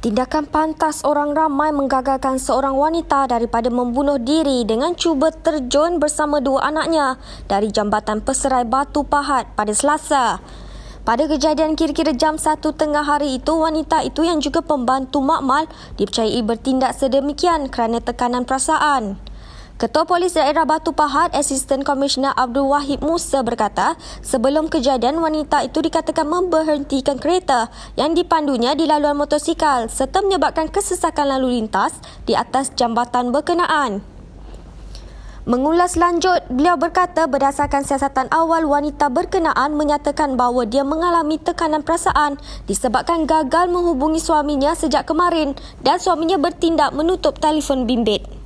Tindakan pantas orang ramai menggagalkan seorang wanita daripada membunuh diri dengan cuba terjun bersama dua anaknya dari jambatan peserai Batu Pahat pada Selasa. Pada kejadian kira-kira jam 1 tengah hari itu, wanita itu yang juga pembantu makmal dipercayai bertindak sedemikian kerana tekanan perasaan. Ketua Polis Daerah Batu Pahat, Assistant Commissioner Abdul Wahid Musa berkata, sebelum kejadian wanita itu dikatakan memberhentikan kereta yang dipandunya di laluan motosikal serta menyebabkan kesesakan lalu lintas di atas jambatan berkenaan. Mengulas lanjut, beliau berkata berdasarkan siasatan awal wanita berkenaan menyatakan bahawa dia mengalami tekanan perasaan disebabkan gagal menghubungi suaminya sejak kemarin dan suaminya bertindak menutup telefon bimbit.